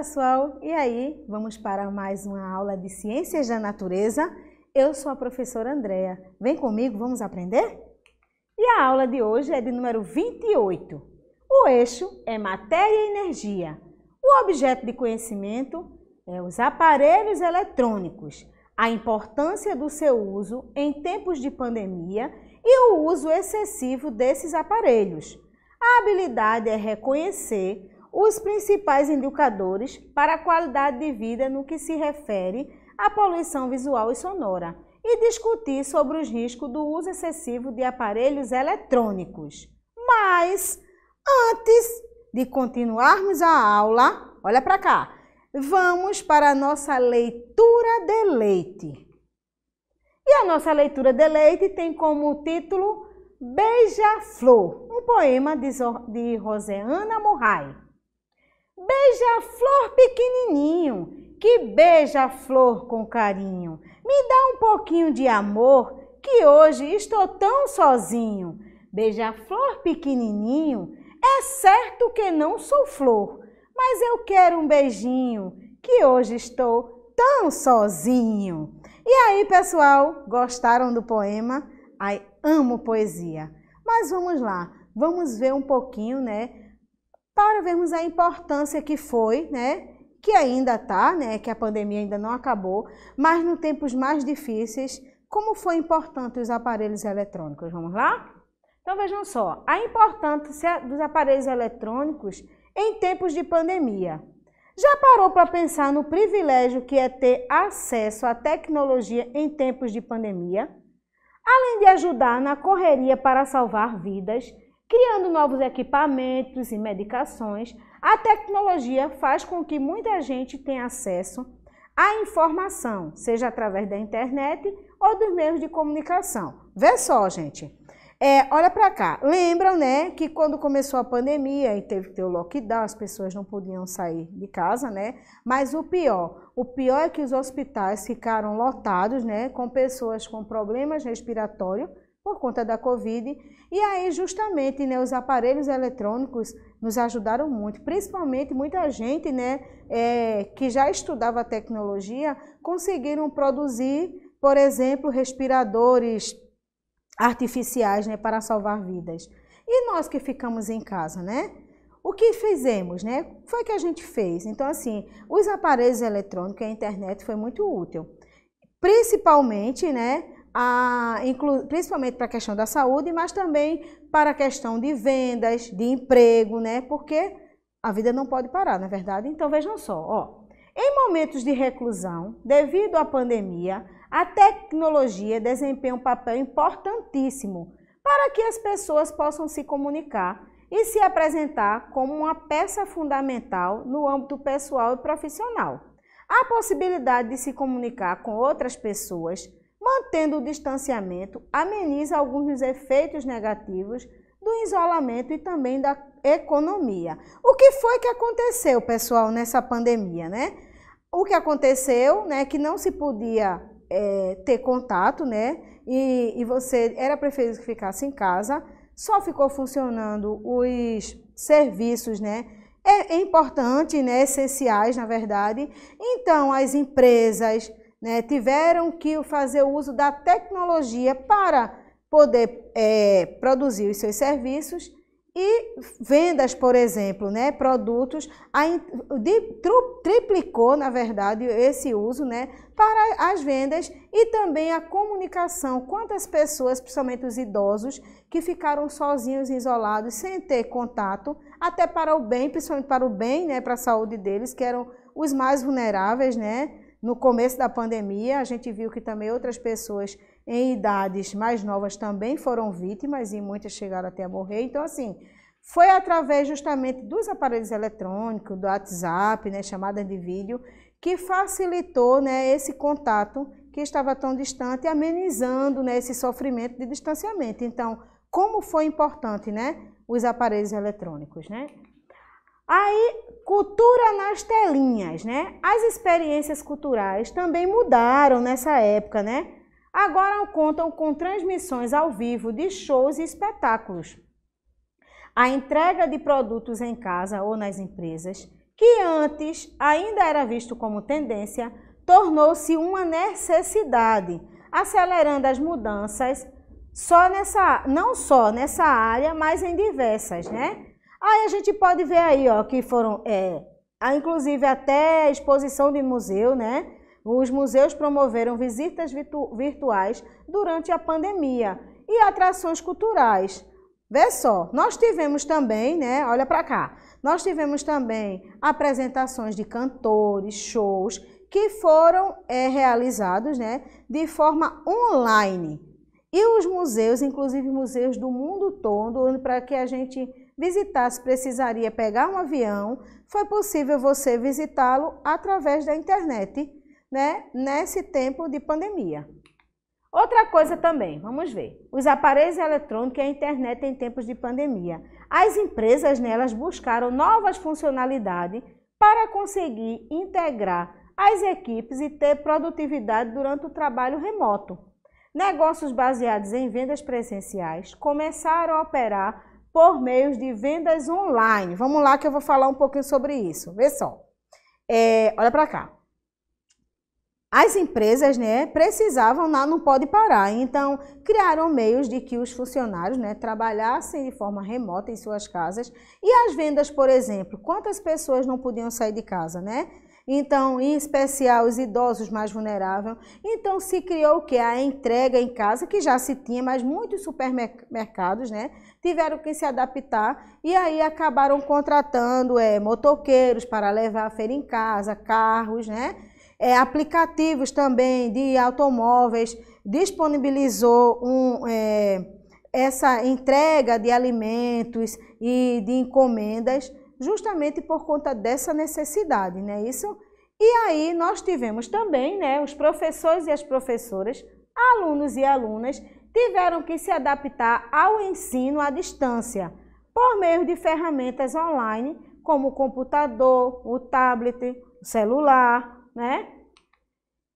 pessoal! E aí, vamos para mais uma aula de Ciências da Natureza. Eu sou a professora Andrea. Vem comigo, vamos aprender? E a aula de hoje é de número 28. O eixo é matéria e energia. O objeto de conhecimento é os aparelhos eletrônicos, a importância do seu uso em tempos de pandemia e o uso excessivo desses aparelhos. A habilidade é reconhecer os principais indicadores para a qualidade de vida no que se refere à poluição visual e sonora e discutir sobre os riscos do uso excessivo de aparelhos eletrônicos. Mas, antes de continuarmos a aula, olha para cá, vamos para a nossa leitura de leite. E a nossa leitura de leite tem como título Beija-Flor, um poema de Roseana Murray beija-flor pequenininho, que beija a flor com carinho. Me dá um pouquinho de amor, que hoje estou tão sozinho. Beija-flor pequenininho, é certo que não sou flor, mas eu quero um beijinho, que hoje estou tão sozinho. E aí, pessoal, gostaram do poema? Ai, amo poesia. Mas vamos lá, vamos ver um pouquinho, né, para vermos a importância que foi, né? Que ainda está, né? Que a pandemia ainda não acabou, mas nos tempos mais difíceis, como foi importante os aparelhos eletrônicos? Vamos lá? Então vejam só, a importância dos aparelhos eletrônicos em tempos de pandemia. Já parou para pensar no privilégio que é ter acesso à tecnologia em tempos de pandemia? Além de ajudar na correria para salvar vidas, Criando novos equipamentos e medicações, a tecnologia faz com que muita gente tenha acesso à informação, seja através da internet ou dos meios de comunicação. Vê só, gente. É, olha para cá. Lembram, né, que quando começou a pandemia e teve que ter o lockdown, as pessoas não podiam sair de casa, né? Mas o pior, o pior é que os hospitais ficaram lotados, né, com pessoas com problemas respiratórios por conta da Covid. E aí, justamente, né, os aparelhos eletrônicos nos ajudaram muito, principalmente muita gente né, é, que já estudava tecnologia conseguiram produzir, por exemplo, respiradores artificiais né, para salvar vidas. E nós que ficamos em casa, né? O que fizemos, né? Foi que a gente fez. Então, assim, os aparelhos eletrônicos e a internet foi muito útil. Principalmente, né? a, principalmente para a questão da saúde, mas também para a questão de vendas, de emprego, né? Porque a vida não pode parar, na é verdade. Então vejam só, ó. Em momentos de reclusão, devido à pandemia, a tecnologia desempenha um papel importantíssimo para que as pessoas possam se comunicar e se apresentar como uma peça fundamental no âmbito pessoal e profissional. A possibilidade de se comunicar com outras pessoas Mantendo o distanciamento, ameniza alguns dos efeitos negativos do isolamento e também da economia. O que foi que aconteceu, pessoal, nessa pandemia, né? O que aconteceu, né, que não se podia é, ter contato, né? E, e você era preferido que ficasse em casa. Só ficou funcionando os serviços, né? É, é importante, né? Essenciais, na verdade. Então, as empresas, né, tiveram que fazer uso da tecnologia para poder é, produzir os seus serviços e vendas, por exemplo, né, produtos, a, de, tru, triplicou, na verdade, esse uso né, para as vendas e também a comunicação. Quantas pessoas, principalmente os idosos, que ficaram sozinhos, isolados, sem ter contato, até para o bem, principalmente para o bem, né, para a saúde deles, que eram os mais vulneráveis, né, no começo da pandemia, a gente viu que também outras pessoas em idades mais novas também foram vítimas e muitas chegaram até a morrer. Então, assim, foi através justamente dos aparelhos eletrônicos, do WhatsApp, né, chamada de vídeo, que facilitou né, esse contato que estava tão distante, amenizando né, esse sofrimento de distanciamento. Então, como foi importante né, os aparelhos eletrônicos, né? Aí, cultura nas telinhas, né? As experiências culturais também mudaram nessa época, né? Agora contam com transmissões ao vivo de shows e espetáculos. A entrega de produtos em casa ou nas empresas, que antes ainda era visto como tendência, tornou-se uma necessidade, acelerando as mudanças só nessa, não só nessa área, mas em diversas, né? Aí a gente pode ver aí, ó, que foram, é, inclusive até exposição de museu, né? Os museus promoveram visitas virtu virtuais durante a pandemia e atrações culturais. Vê só, nós tivemos também, né? Olha para cá. Nós tivemos também apresentações de cantores, shows que foram é, realizados, né, de forma online. E os museus, inclusive museus do mundo todo, para que a gente visitasse precisaria pegar um avião, foi possível você visitá-lo através da internet, né? Nesse tempo de pandemia. Outra coisa também, vamos ver. Os aparelhos eletrônicos e a internet em tempos de pandemia. As empresas nelas né, buscaram novas funcionalidades para conseguir integrar as equipes e ter produtividade durante o trabalho remoto. Negócios baseados em vendas presenciais começaram a operar por meios de vendas online. Vamos lá que eu vou falar um pouquinho sobre isso. Vê só. É, olha para cá. As empresas né, precisavam, não pode parar, então criaram meios de que os funcionários né, trabalhassem de forma remota em suas casas. E as vendas, por exemplo, quantas pessoas não podiam sair de casa, né? então em especial os idosos mais vulneráveis. Então se criou o que? A entrega em casa, que já se tinha, mas muitos supermercados né, tiveram que se adaptar e aí acabaram contratando é, motoqueiros para levar a feira em casa, carros, né? É, aplicativos também de automóveis, disponibilizou um, é, essa entrega de alimentos e de encomendas justamente por conta dessa necessidade, né? Isso. E aí nós tivemos também, né, os professores e as professoras, alunos e alunas tiveram que se adaptar ao ensino à distância, por meio de ferramentas online, como o computador, o tablet, o celular, né?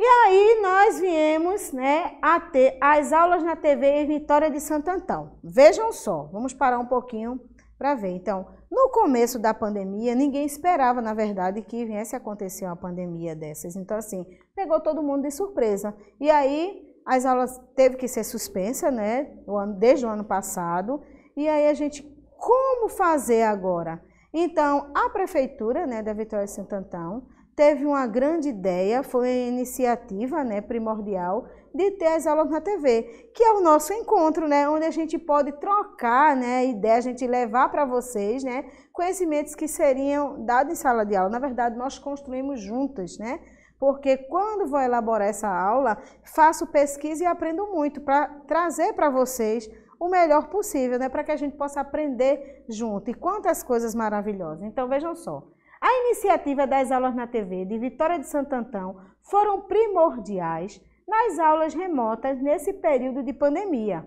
E aí nós viemos né, a ter as aulas na TV em Vitória de Santo Antão. Vejam só, vamos parar um pouquinho para ver. Então, no começo da pandemia, ninguém esperava, na verdade, que viesse a acontecer uma pandemia dessas. Então, assim, pegou todo mundo de surpresa. E aí, as aulas teve que ser suspensa, né? Desde o ano passado. E aí a gente, como fazer agora? Então, a prefeitura, né, da Vitória de Santo Antão, teve uma grande ideia, foi uma iniciativa, né, primordial de ter as aulas na TV, que é o nosso encontro, né? Onde a gente pode trocar, né? ideia, a gente levar para vocês, né? Conhecimentos que seriam dados em sala de aula. Na verdade, nós construímos juntas, né? porque quando vou elaborar essa aula, faço pesquisa e aprendo muito para trazer para vocês o melhor possível, né? para que a gente possa aprender junto. E quantas coisas maravilhosas. Então, vejam só. A iniciativa das aulas na TV de Vitória de Santo Antão foram primordiais nas aulas remotas nesse período de pandemia,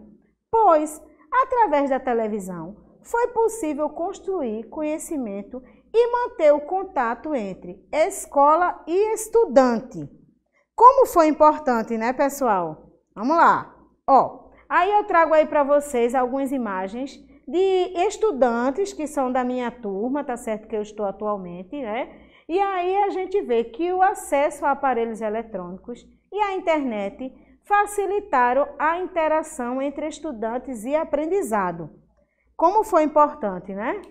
pois, através da televisão, foi possível construir conhecimento e manter o contato entre escola e estudante. Como foi importante, né, pessoal? Vamos lá. Ó, aí eu trago aí para vocês algumas imagens de estudantes que são da minha turma, tá certo que eu estou atualmente, né? E aí a gente vê que o acesso a aparelhos eletrônicos e a internet facilitaram a interação entre estudantes e aprendizado. Como foi importante, né?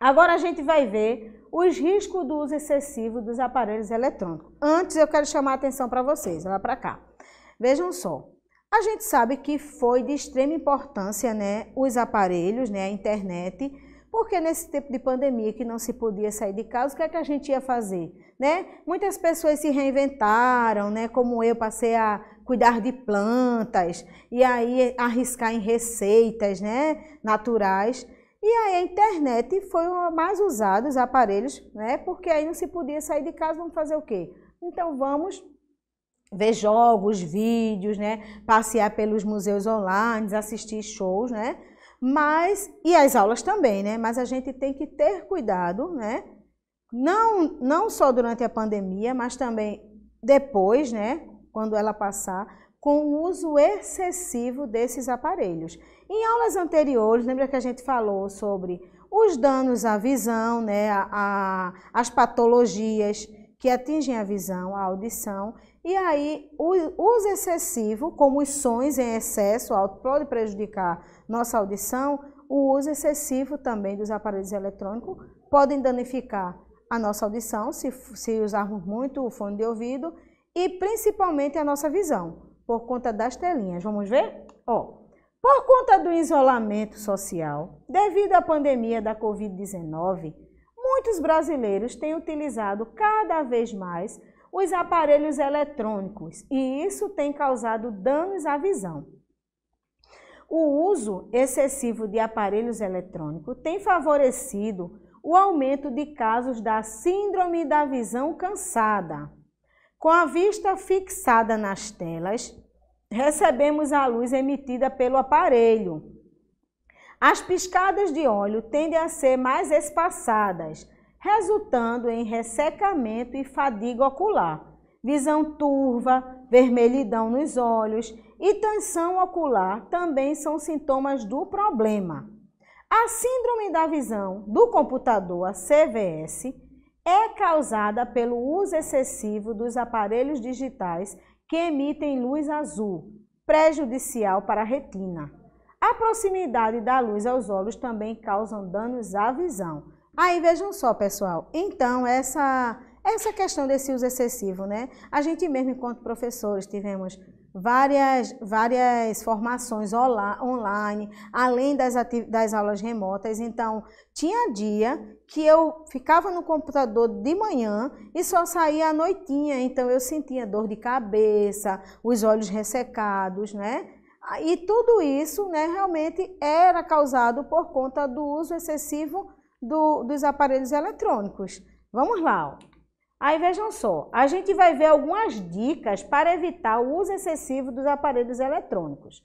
Agora a gente vai ver os riscos do uso excessivo dos aparelhos eletrônicos. Antes eu quero chamar a atenção para vocês, olha para cá. Vejam só. A gente sabe que foi de extrema importância, né, os aparelhos, né, a internet porque nesse tempo de pandemia que não se podia sair de casa, o que é que a gente ia fazer? Né? Muitas pessoas se reinventaram, né? como eu passei a cuidar de plantas e aí arriscar em receitas né? naturais. E aí a internet foi o mais usado, os aparelhos, né? porque aí não se podia sair de casa, vamos fazer o quê? Então vamos ver jogos, vídeos, né? passear pelos museus online, assistir shows, né? mas e as aulas também, né? Mas a gente tem que ter cuidado, né? Não, não só durante a pandemia, mas também depois, né? Quando ela passar, com o uso excessivo desses aparelhos. Em aulas anteriores, lembra que a gente falou sobre os danos à visão, né? A, a as patologias que atingem a visão, a audição, e aí o uso excessivo, como os sons em excesso pode prejudicar nossa audição, o uso excessivo também dos aparelhos eletrônicos podem danificar a nossa audição, se, se usarmos muito o fone de ouvido, e principalmente a nossa visão, por conta das telinhas. Vamos ver? Ó, por conta do isolamento social, devido à pandemia da Covid-19, muitos brasileiros têm utilizado cada vez mais os aparelhos eletrônicos e isso tem causado danos à visão. O uso excessivo de aparelhos eletrônicos tem favorecido o aumento de casos da síndrome da visão cansada. Com a vista fixada nas telas, recebemos a luz emitida pelo aparelho as piscadas de óleo tendem a ser mais espaçadas, resultando em ressecamento e fadiga ocular, visão turva, vermelhidão nos olhos e tensão ocular também são sintomas do problema. A síndrome da visão do computador, a CVS, é causada pelo uso excessivo dos aparelhos digitais que emitem luz azul, prejudicial para a retina. A proximidade da luz aos olhos também causa danos à visão. Aí vejam só, pessoal. Então, essa essa questão desse uso excessivo, né? A gente mesmo, enquanto professores, tivemos várias, várias formações online, além das, das aulas remotas. Então, tinha dia que eu ficava no computador de manhã e só saía à noitinha, então eu sentia dor de cabeça, os olhos ressecados, né? E tudo isso né, realmente era causado por conta do uso excessivo do, dos aparelhos eletrônicos. Vamos lá. Ó. Aí vejam só, a gente vai ver algumas dicas para evitar o uso excessivo dos aparelhos eletrônicos.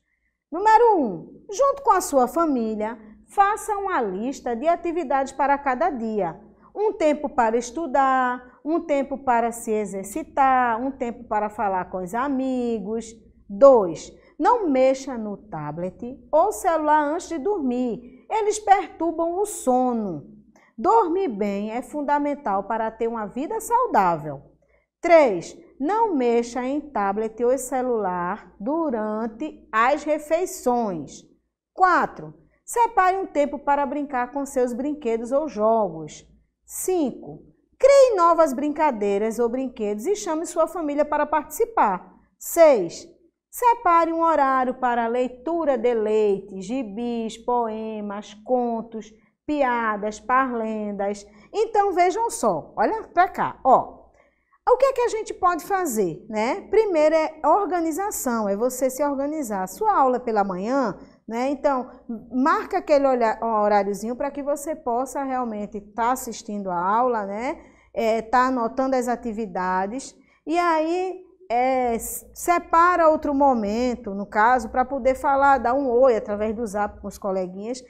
Número 1. Um, junto com a sua família, faça uma lista de atividades para cada dia. Um tempo para estudar, um tempo para se exercitar, um tempo para falar com os amigos. 2. Não mexa no tablet ou celular antes de dormir. Eles perturbam o sono. Dormir bem é fundamental para ter uma vida saudável. 3. Não mexa em tablet ou celular durante as refeições. 4. Separe um tempo para brincar com seus brinquedos ou jogos. 5. Crie novas brincadeiras ou brinquedos e chame sua família para participar. 6. Separe um horário para leitura de leite, gibis, poemas, contos, piadas, parlendas. Então vejam só, olha para cá, ó. O que é que a gente pode fazer, né? Primeiro é organização, é você se organizar. Sua aula pela manhã, né? Então, marca aquele horáriozinho para que você possa realmente estar tá assistindo a aula, né? Estar é, tá anotando as atividades. E aí, é, separa outro momento, no caso, para poder falar, dar um oi através do zap com os coleguinhas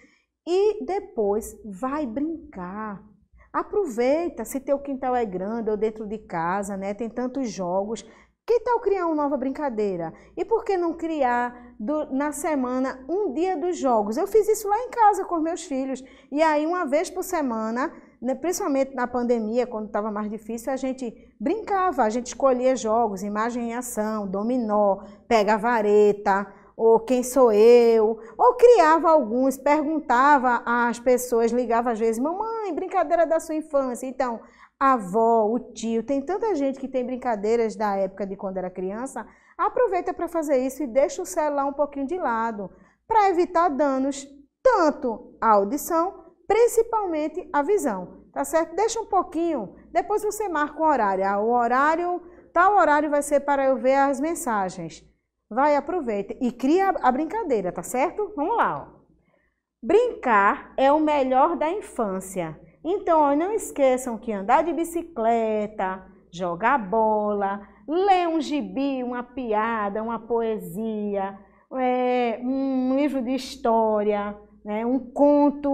e depois vai brincar. Aproveita, se teu quintal é grande ou dentro de casa, né? Tem tantos jogos. Que tal criar uma nova brincadeira? E por que não criar do, na semana um dia dos jogos? Eu fiz isso lá em casa com meus filhos. E aí, uma vez por semana, né, principalmente na pandemia, quando estava mais difícil, a gente brincava, a gente escolhia jogos, imagem e ação, dominó, pega a vareta, ou quem sou eu, ou criava alguns, perguntava às pessoas, ligava às vezes, mamãe, brincadeira da sua infância. Então, a avó, o tio, tem tanta gente que tem brincadeiras da época de quando era criança, aproveita para fazer isso e deixa o celular um pouquinho de lado, para evitar danos tanto à audição principalmente a visão, tá certo? Deixa um pouquinho, depois você marca um horário. Ah, o horário, tal horário vai ser para eu ver as mensagens. Vai, aproveita e cria a brincadeira, tá certo? Vamos lá, ó. Brincar é o melhor da infância. Então, ó, não esqueçam que andar de bicicleta, jogar bola, ler um gibi, uma piada, uma poesia, é, um livro de história, né, um conto,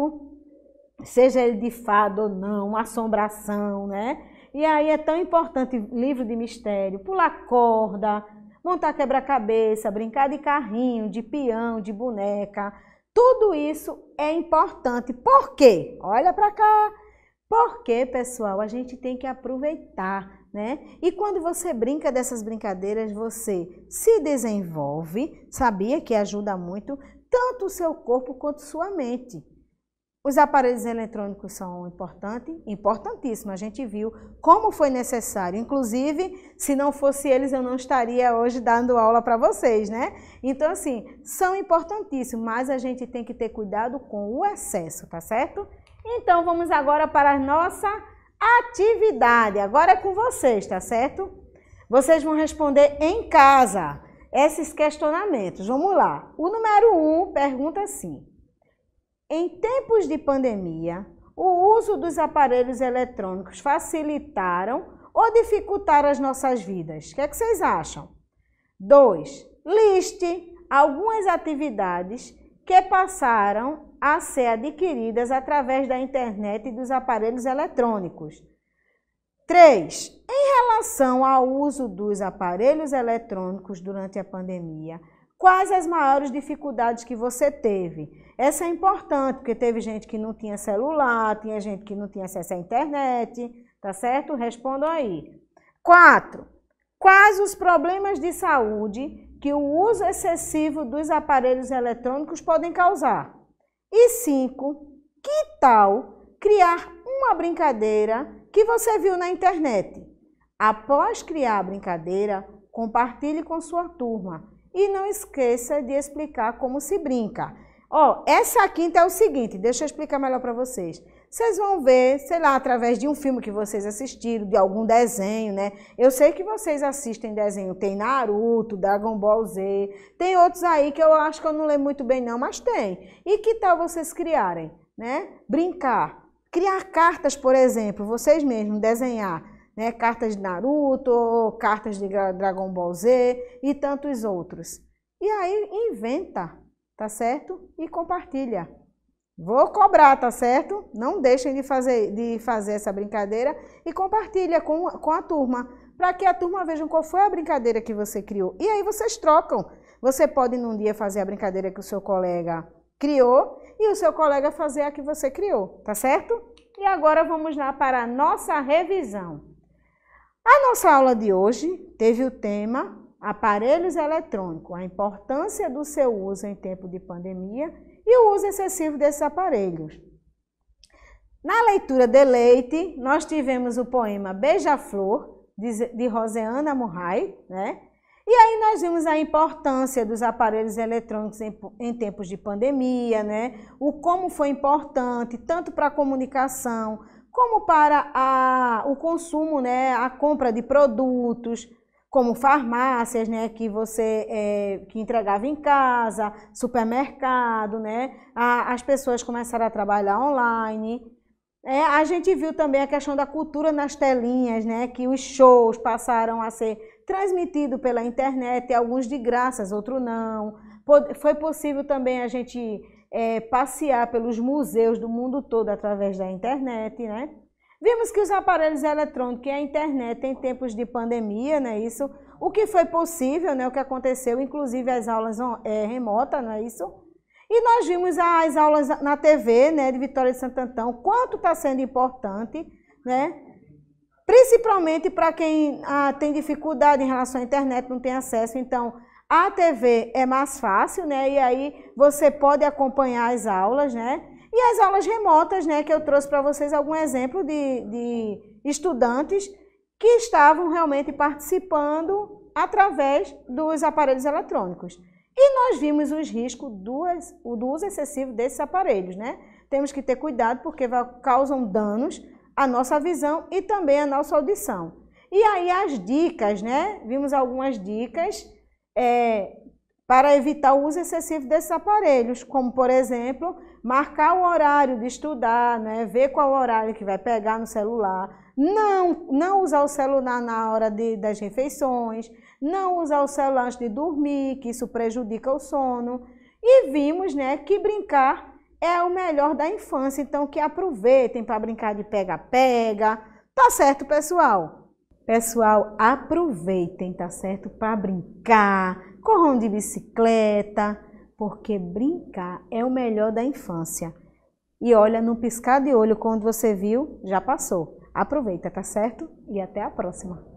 seja ele de fado ou não, assombração, né? E aí é tão importante livro de mistério, pular corda, montar quebra-cabeça, brincar de carrinho, de peão, de boneca. Tudo isso é importante. Por quê? Olha para cá. Porque, pessoal, a gente tem que aproveitar, né? E quando você brinca dessas brincadeiras, você se desenvolve, sabia que ajuda muito tanto o seu corpo quanto sua mente. Os aparelhos eletrônicos são importantes, importantíssimos. A gente viu como foi necessário. Inclusive, se não fosse eles, eu não estaria hoje dando aula para vocês, né? Então, assim, são importantíssimos, mas a gente tem que ter cuidado com o excesso, tá certo? Então, vamos agora para a nossa atividade. Agora é com vocês, tá certo? Vocês vão responder em casa esses questionamentos. Vamos lá. O número 1 um pergunta assim. Em tempos de pandemia, o uso dos aparelhos eletrônicos facilitaram ou dificultaram as nossas vidas? O que, é que vocês acham? 2. Liste algumas atividades que passaram a ser adquiridas através da internet e dos aparelhos eletrônicos. 3. Em relação ao uso dos aparelhos eletrônicos durante a pandemia, Quais as maiores dificuldades que você teve? Essa é importante, porque teve gente que não tinha celular, tinha gente que não tinha acesso à internet, tá certo? Respondam aí. Quatro, quais os problemas de saúde que o uso excessivo dos aparelhos eletrônicos podem causar? E cinco, que tal criar uma brincadeira que você viu na internet? Após criar a brincadeira, compartilhe com sua turma e não esqueça de explicar como se brinca. Ó, essa quinta é o seguinte, deixa eu explicar melhor para vocês. Vocês vão ver, sei lá, através de um filme que vocês assistiram, de algum desenho, né? Eu sei que vocês assistem desenho, tem Naruto, Dragon Ball Z, tem outros aí que eu acho que eu não lembro muito bem não, mas tem. E que tal vocês criarem, né? Brincar, criar cartas, por exemplo, vocês mesmos desenhar né? cartas de Naruto, cartas de Dragon Ball Z e tantos outros. E aí inventa, tá certo? E compartilha. Vou cobrar, tá certo? Não deixem de fazer, de fazer essa brincadeira e compartilha com, com a turma, para que a turma veja qual foi a brincadeira que você criou. E aí vocês trocam. Você pode num dia fazer a brincadeira que o seu colega criou e o seu colega fazer a que você criou, tá certo? E agora vamos lá para a nossa revisão. A nossa aula de hoje teve o tema Aparelhos eletrônicos, a importância do seu uso em tempo de pandemia e o uso excessivo desses aparelhos. Na leitura de Leite, nós tivemos o poema Beija-Flor, de Roseana Murray, né? E aí nós vimos a importância dos aparelhos eletrônicos em, em, tempos de pandemia, né? O como foi importante, tanto para a comunicação como para a, o consumo, né, a compra de produtos, como farmácias, né, que você é, que entregava em casa, supermercado, né, a, as pessoas começaram a trabalhar online. É, a gente viu também a questão da cultura nas telinhas, né, que os shows passaram a ser transmitidos pela internet, alguns de graças, outros não. Foi possível também a gente é, passear pelos museus do mundo todo através da internet, né? Vimos que os aparelhos eletrônicos e a internet em tempos de pandemia, né? Isso, o que foi possível, né? O que aconteceu, inclusive as aulas é, remotas, não é isso? E nós vimos as aulas na TV, né, de Vitória de Santo Antão, quanto está sendo importante, né? Principalmente para quem ah, tem dificuldade em relação à internet, não tem acesso. Então, a TV é mais fácil, né? E aí você pode acompanhar as aulas, né? E as aulas remotas, né? Que eu trouxe para vocês algum exemplo de, de estudantes que estavam realmente participando através dos aparelhos eletrônicos. E nós vimos os riscos do, do uso excessivo desses aparelhos, né? Temos que ter cuidado porque causam danos à nossa visão e também à nossa audição. E aí as dicas, né? Vimos algumas dicas é, para evitar o uso excessivo desses aparelhos, como, por exemplo, marcar o horário de estudar, né? ver qual horário que vai pegar no celular, não, não usar o celular na hora de, das refeições, não usar o celular antes de dormir, que isso prejudica o sono. E vimos né, que brincar é o melhor da infância, então que aproveitem para brincar de pega-pega. Tá certo, pessoal? Pessoal, aproveitem, tá certo? Para brincar, corram de bicicleta, porque brincar é o melhor da infância. E olha, no piscar de olho, quando você viu, já passou. Aproveita, tá certo? E até a próxima!